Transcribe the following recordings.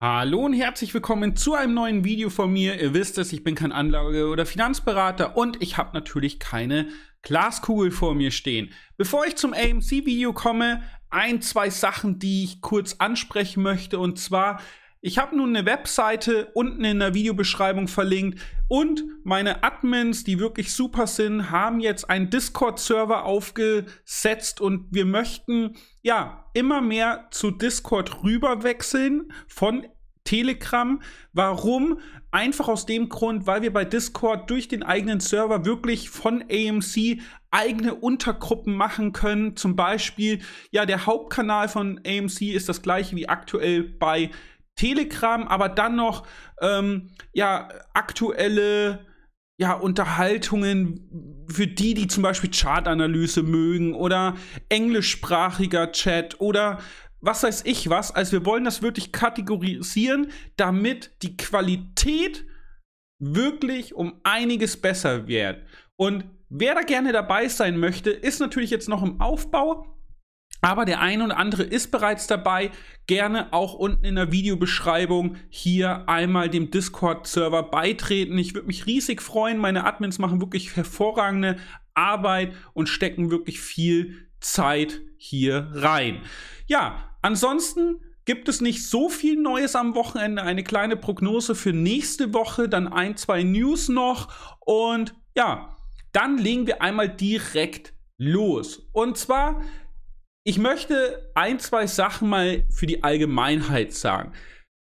Hallo und herzlich willkommen zu einem neuen Video von mir. Ihr wisst es, ich bin kein Anlage- oder Finanzberater und ich habe natürlich keine Glaskugel vor mir stehen. Bevor ich zum AMC-Video komme, ein, zwei Sachen, die ich kurz ansprechen möchte und zwar ich habe nun eine Webseite unten in der Videobeschreibung verlinkt und meine Admins, die wirklich super sind, haben jetzt einen Discord-Server aufgesetzt und wir möchten ja immer mehr zu Discord rüberwechseln von Telegram. Warum? Einfach aus dem Grund, weil wir bei Discord durch den eigenen Server wirklich von AMC eigene Untergruppen machen können. Zum Beispiel, ja, der Hauptkanal von AMC ist das gleiche wie aktuell bei Telegram, aber dann noch ähm, ja, aktuelle ja, Unterhaltungen für die, die zum Beispiel Chartanalyse mögen oder englischsprachiger Chat oder was weiß ich was. Also wir wollen das wirklich kategorisieren, damit die Qualität wirklich um einiges besser wird. Und wer da gerne dabei sein möchte, ist natürlich jetzt noch im Aufbau. Aber der eine oder andere ist bereits dabei. Gerne auch unten in der Videobeschreibung hier einmal dem Discord-Server beitreten. Ich würde mich riesig freuen. Meine Admins machen wirklich hervorragende Arbeit und stecken wirklich viel Zeit hier rein. Ja, ansonsten gibt es nicht so viel Neues am Wochenende. Eine kleine Prognose für nächste Woche, dann ein, zwei News noch. Und ja, dann legen wir einmal direkt los. Und zwar ich möchte ein, zwei Sachen mal für die Allgemeinheit sagen.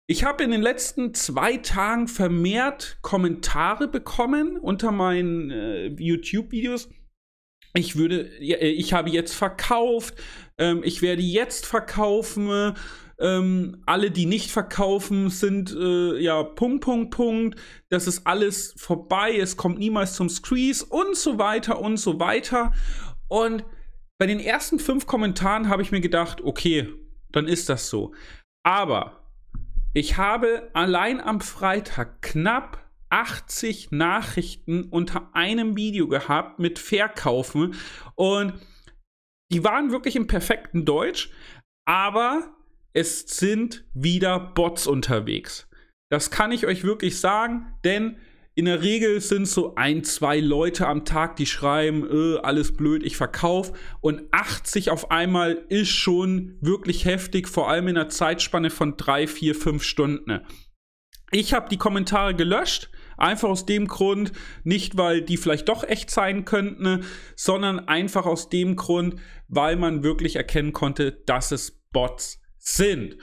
Ich habe in den letzten zwei Tagen vermehrt Kommentare bekommen unter meinen äh, YouTube-Videos. Ich würde, äh, ich habe jetzt verkauft, ähm, ich werde jetzt verkaufen. Ähm, alle, die nicht verkaufen, sind äh, ja Punkt, Punkt, Punkt. Das ist alles vorbei. Es kommt niemals zum Squeeze und so weiter und so weiter. Und bei den ersten fünf Kommentaren habe ich mir gedacht, okay, dann ist das so. Aber ich habe allein am Freitag knapp 80 Nachrichten unter einem Video gehabt mit Verkaufen und die waren wirklich im perfekten Deutsch, aber es sind wieder Bots unterwegs. Das kann ich euch wirklich sagen, denn in der Regel sind es so ein, zwei Leute am Tag, die schreiben, äh, alles blöd, ich verkaufe. Und 80 auf einmal ist schon wirklich heftig, vor allem in einer Zeitspanne von drei, vier, fünf Stunden. Ich habe die Kommentare gelöscht, einfach aus dem Grund, nicht weil die vielleicht doch echt sein könnten, sondern einfach aus dem Grund, weil man wirklich erkennen konnte, dass es Bots sind.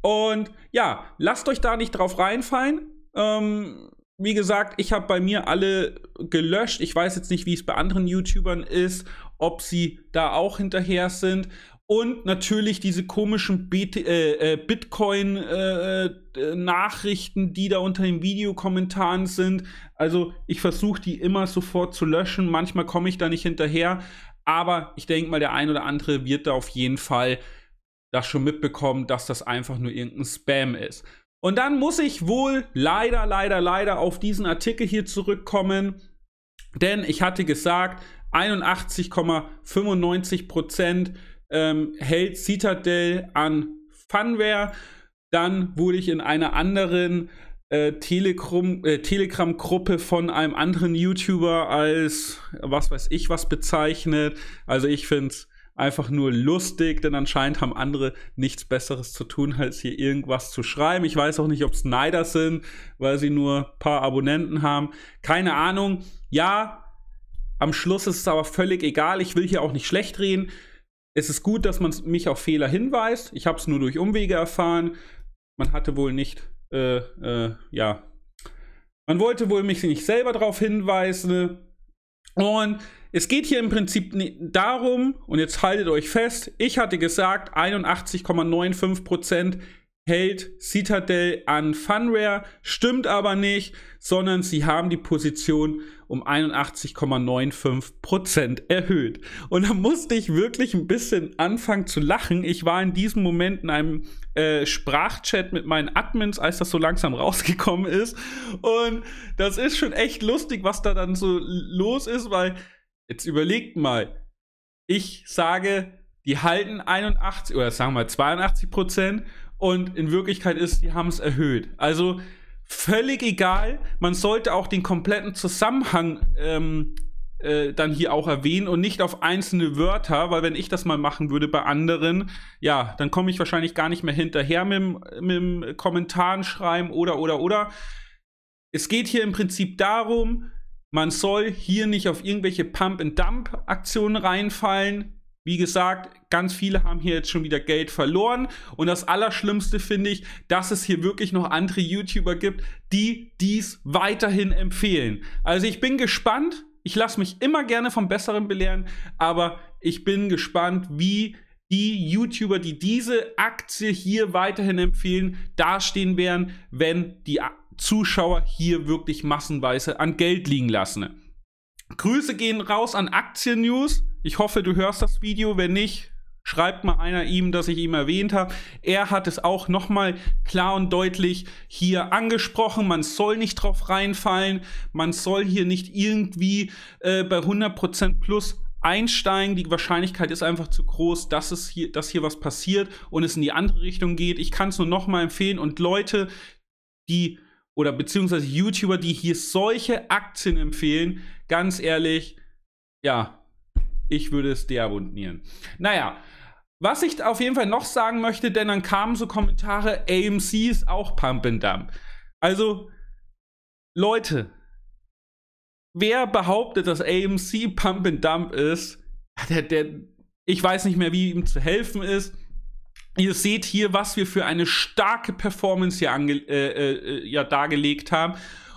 Und ja, lasst euch da nicht drauf reinfallen. Ähm, wie gesagt, ich habe bei mir alle gelöscht. Ich weiß jetzt nicht, wie es bei anderen YouTubern ist, ob sie da auch hinterher sind. Und natürlich diese komischen äh, Bitcoin-Nachrichten, äh, äh, äh die da unter den Videokommentaren sind. Also ich versuche die immer sofort zu löschen. Manchmal komme ich da nicht hinterher. Aber ich denke mal, der ein oder andere wird da auf jeden Fall das schon mitbekommen, dass das einfach nur irgendein Spam ist. Und dann muss ich wohl leider, leider, leider auf diesen Artikel hier zurückkommen, denn ich hatte gesagt, 81,95 Prozent ähm, hält Citadel an Funware. Dann wurde ich in einer anderen äh, äh, Telegram-Gruppe von einem anderen YouTuber als was weiß ich was bezeichnet. Also ich finde es einfach nur lustig, denn anscheinend haben andere nichts Besseres zu tun, als hier irgendwas zu schreiben. Ich weiß auch nicht, ob es Neider sind, weil sie nur ein paar Abonnenten haben. Keine Ahnung. Ja, am Schluss ist es aber völlig egal. Ich will hier auch nicht schlecht reden. Es ist gut, dass man mich auf Fehler hinweist. Ich habe es nur durch Umwege erfahren. Man hatte wohl nicht, äh, äh, ja. Man wollte wohl mich nicht selber darauf hinweisen. Und es geht hier im Prinzip darum, und jetzt haltet euch fest, ich hatte gesagt, 81,95% hält Citadel an Funware, stimmt aber nicht, sondern sie haben die Position um 81,95% erhöht. Und da musste ich wirklich ein bisschen anfangen zu lachen. Ich war in diesem Moment in einem äh, Sprachchat mit meinen Admins, als das so langsam rausgekommen ist. Und das ist schon echt lustig, was da dann so los ist, weil jetzt überlegt mal, ich sage, die halten 81 oder sagen wir 82 Prozent und in Wirklichkeit ist, die haben es erhöht. Also völlig egal. Man sollte auch den kompletten Zusammenhang ähm, äh, dann hier auch erwähnen und nicht auf einzelne Wörter, weil wenn ich das mal machen würde bei anderen, ja, dann komme ich wahrscheinlich gar nicht mehr hinterher mit dem Kommentaren schreiben oder oder oder. Es geht hier im Prinzip darum, man soll hier nicht auf irgendwelche Pump-and-Dump-Aktionen reinfallen. Wie gesagt, ganz viele haben hier jetzt schon wieder Geld verloren. Und das Allerschlimmste finde ich, dass es hier wirklich noch andere YouTuber gibt, die dies weiterhin empfehlen. Also ich bin gespannt, ich lasse mich immer gerne vom Besseren belehren, aber ich bin gespannt, wie die YouTuber, die diese Aktie hier weiterhin empfehlen, dastehen werden, wenn die Zuschauer hier wirklich massenweise an Geld liegen lassen. Grüße gehen raus an Aktien News. Ich hoffe, du hörst das Video. Wenn nicht, schreibt mal einer ihm, dass ich ihm erwähnt habe. Er hat es auch nochmal klar und deutlich hier angesprochen. Man soll nicht drauf reinfallen. Man soll hier nicht irgendwie äh, bei 100% plus einsteigen. Die Wahrscheinlichkeit ist einfach zu groß, dass, es hier, dass hier was passiert und es in die andere Richtung geht. Ich kann es nur nochmal empfehlen. Und Leute, die oder beziehungsweise YouTuber, die hier solche Aktien empfehlen, ganz ehrlich, ja, ich würde es deabonnieren. Naja, was ich auf jeden Fall noch sagen möchte, denn dann kamen so Kommentare, AMC ist auch Pump and Dump. Also, Leute, wer behauptet, dass AMC Pump and Dump ist, der, der, ich weiß nicht mehr, wie ihm zu helfen ist. Ihr seht hier, was wir für eine starke Performance hier ange äh, äh, ja, dargelegt haben.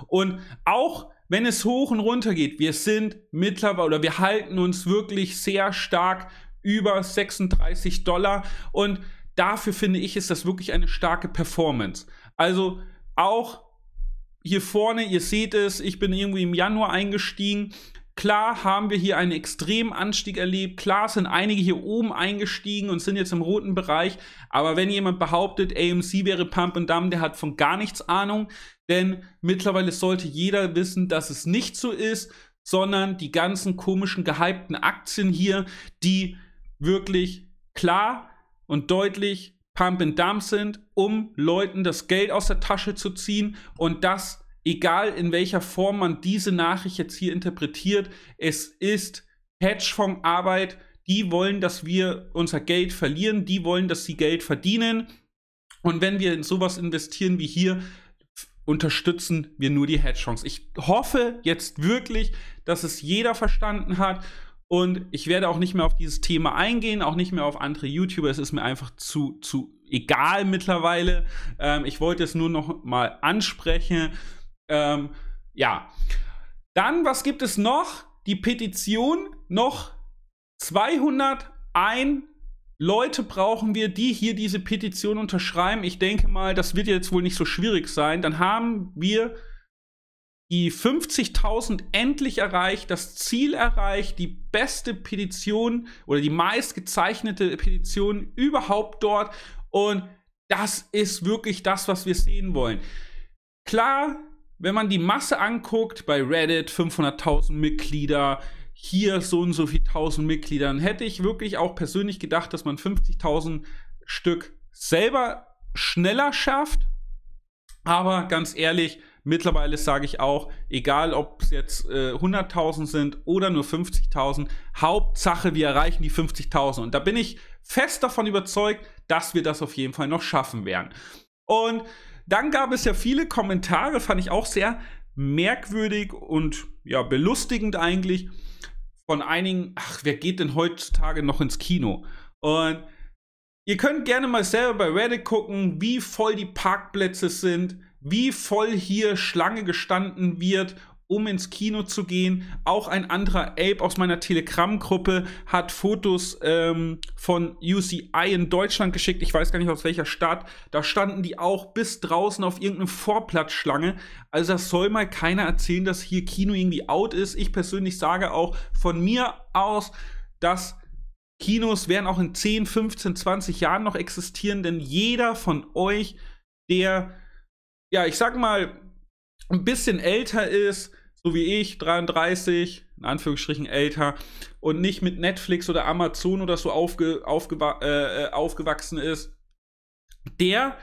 Und auch wenn es hoch und runter geht, wir sind mittlerweile oder wir halten uns wirklich sehr stark über 36 Dollar. Und dafür finde ich, ist das wirklich eine starke Performance. Also auch hier vorne, ihr seht es, ich bin irgendwie im Januar eingestiegen. Klar haben wir hier einen extremen Anstieg erlebt. Klar sind einige hier oben eingestiegen und sind jetzt im roten Bereich. Aber wenn jemand behauptet, AMC wäre Pump and Dump, der hat von gar nichts Ahnung. Denn mittlerweile sollte jeder wissen, dass es nicht so ist, sondern die ganzen komischen gehypten Aktien hier, die wirklich klar und deutlich Pump and Dump sind, um Leuten das Geld aus der Tasche zu ziehen und das, egal in welcher Form man diese Nachricht jetzt hier interpretiert, es ist Hedgefondsarbeit. Die wollen, dass wir unser Geld verlieren, die wollen, dass sie Geld verdienen. Und wenn wir in sowas investieren wie hier, unterstützen wir nur die Hedgefonds. Ich hoffe jetzt wirklich, dass es jeder verstanden hat und ich werde auch nicht mehr auf dieses Thema eingehen, auch nicht mehr auf andere YouTuber. Es ist mir einfach zu, zu egal mittlerweile. Ähm, ich wollte es nur noch mal ansprechen. Ähm, ja. Dann, was gibt es noch? Die Petition noch 201 Leute brauchen wir, die hier diese Petition unterschreiben. Ich denke mal, das wird jetzt wohl nicht so schwierig sein. Dann haben wir die 50.000 endlich erreicht, das Ziel erreicht, die beste Petition oder die meistgezeichnete Petition überhaupt dort. Und das ist wirklich das, was wir sehen wollen. Klar, wenn man die Masse anguckt, bei Reddit 500.000 Mitglieder, hier so und so viel 1000 Mitgliedern, hätte ich wirklich auch persönlich gedacht, dass man 50.000 Stück selber schneller schafft. Aber ganz ehrlich, Mittlerweile sage ich auch, egal ob es jetzt äh, 100.000 sind oder nur 50.000, Hauptsache, wir erreichen die 50.000. Und da bin ich fest davon überzeugt, dass wir das auf jeden Fall noch schaffen werden. Und dann gab es ja viele Kommentare, fand ich auch sehr merkwürdig und ja, belustigend eigentlich von einigen, ach, wer geht denn heutzutage noch ins Kino? Und ihr könnt gerne mal selber bei Reddit gucken, wie voll die Parkplätze sind wie voll hier Schlange gestanden wird, um ins Kino zu gehen. Auch ein anderer Ape aus meiner Telegram-Gruppe hat Fotos ähm, von UCI in Deutschland geschickt. Ich weiß gar nicht aus welcher Stadt. Da standen die auch bis draußen auf irgendeinem Vorplatz Schlange. Also das soll mal keiner erzählen, dass hier Kino irgendwie out ist. Ich persönlich sage auch von mir aus, dass Kinos werden auch in 10, 15, 20 Jahren noch existieren, denn jeder von euch, der ja, ich sag mal, ein bisschen älter ist, so wie ich, 33, in Anführungsstrichen älter, und nicht mit Netflix oder Amazon oder so aufge, aufgewa äh, äh, aufgewachsen ist, der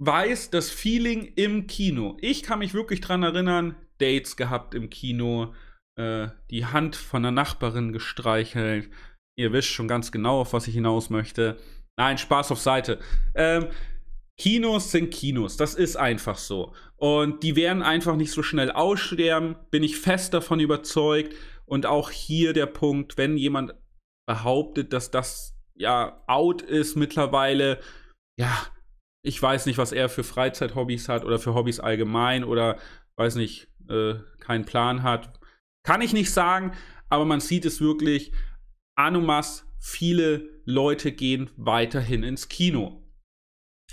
weiß das Feeling im Kino. Ich kann mich wirklich dran erinnern, Dates gehabt im Kino, äh, die Hand von der Nachbarin gestreichelt. Ihr wisst schon ganz genau, auf was ich hinaus möchte. Nein, Spaß auf Seite. Ähm, Kinos sind Kinos, das ist einfach so. Und die werden einfach nicht so schnell aussterben, bin ich fest davon überzeugt. Und auch hier der Punkt, wenn jemand behauptet, dass das ja out ist mittlerweile, ja, ich weiß nicht, was er für Freizeithobbys hat oder für Hobbys allgemein oder weiß nicht, äh, keinen Plan hat. Kann ich nicht sagen, aber man sieht es wirklich. Anumas, viele Leute gehen weiterhin ins Kino.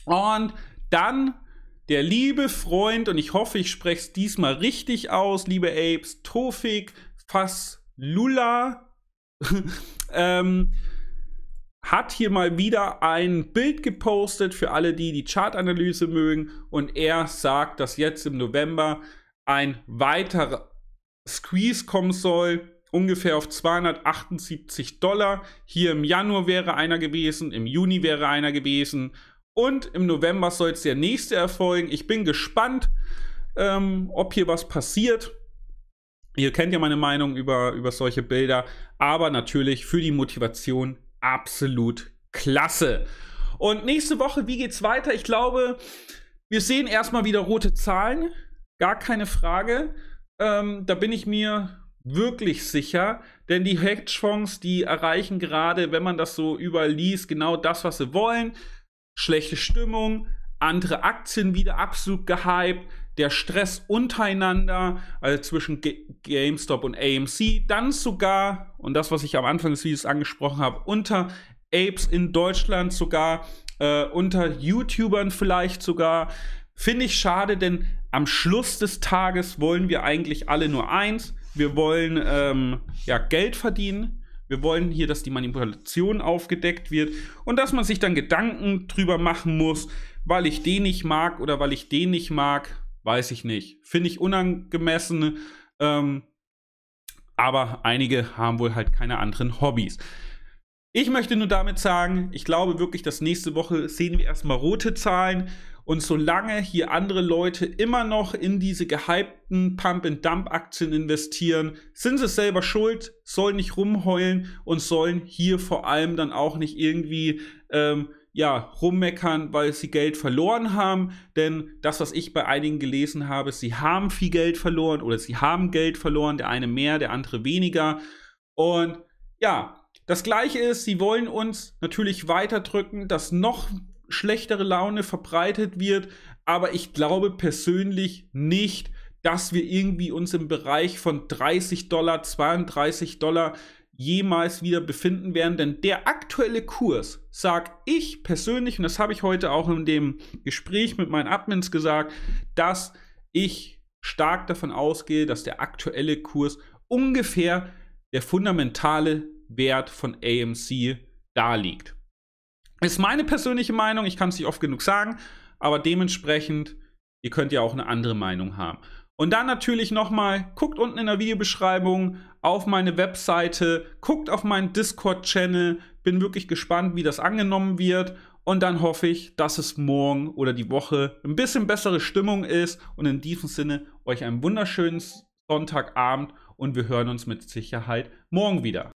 Und dann der liebe Freund, und ich hoffe, ich spreche es diesmal richtig aus, liebe Apes, Tofik Faslula ähm, hat hier mal wieder ein Bild gepostet für alle, die die Chartanalyse mögen. Und er sagt, dass jetzt im November ein weiterer Squeeze kommen soll, ungefähr auf 278 Dollar. Hier im Januar wäre einer gewesen, im Juni wäre einer gewesen und im November soll es der nächste erfolgen. Ich bin gespannt, ähm, ob hier was passiert. Ihr kennt ja meine Meinung über, über solche Bilder, aber natürlich für die Motivation absolut klasse. Und nächste Woche, wie geht's weiter? Ich glaube, wir sehen erstmal wieder rote Zahlen. Gar keine Frage. Ähm, da bin ich mir wirklich sicher, denn die Hedgefonds, die erreichen gerade, wenn man das so überliest, genau das, was sie wollen schlechte Stimmung, andere Aktien wieder absolut gehypt, der Stress untereinander, also zwischen G GameStop und AMC, dann sogar, und das, was ich am Anfang des Videos angesprochen habe, unter Apes in Deutschland sogar, äh, unter YouTubern vielleicht sogar, finde ich schade, denn am Schluss des Tages wollen wir eigentlich alle nur eins. Wir wollen ähm, ja, Geld verdienen, wir wollen hier, dass die Manipulation aufgedeckt wird und dass man sich dann Gedanken drüber machen muss, weil ich den nicht mag oder weil ich den nicht mag, weiß ich nicht. Finde ich unangemessen, ähm, aber einige haben wohl halt keine anderen Hobbys. Ich möchte nur damit sagen, ich glaube wirklich, dass nächste Woche sehen wir erstmal rote Zahlen. Und solange hier andere Leute immer noch in diese gehypten Pump-and-Dump-Aktien investieren, sind sie selber schuld, sollen nicht rumheulen und sollen hier vor allem dann auch nicht irgendwie ähm, ja, rummeckern, weil sie Geld verloren haben. Denn das, was ich bei einigen gelesen habe, sie haben viel Geld verloren oder sie haben Geld verloren, der eine mehr, der andere weniger. Und ja, das gleiche ist, sie wollen uns natürlich weiterdrücken, dass noch schlechtere Laune verbreitet wird. Aber ich glaube persönlich nicht, dass wir irgendwie uns im Bereich von 30 Dollar, 32 Dollar jemals wieder befinden werden. Denn der aktuelle Kurs, sag ich persönlich, und das habe ich heute auch in dem Gespräch mit meinen Admins gesagt, dass ich stark davon ausgehe, dass der aktuelle Kurs ungefähr der fundamentale Wert von AMC da liegt. Ist meine persönliche Meinung, ich kann es nicht oft genug sagen, aber dementsprechend, ihr könnt ja auch eine andere Meinung haben. Und dann natürlich nochmal, guckt unten in der Videobeschreibung auf meine Webseite, guckt auf meinen Discord-Channel, bin wirklich gespannt, wie das angenommen wird. Und dann hoffe ich, dass es morgen oder die Woche ein bisschen bessere Stimmung ist. Und in diesem Sinne euch einen wunderschönen Sonntagabend und wir hören uns mit Sicherheit morgen wieder.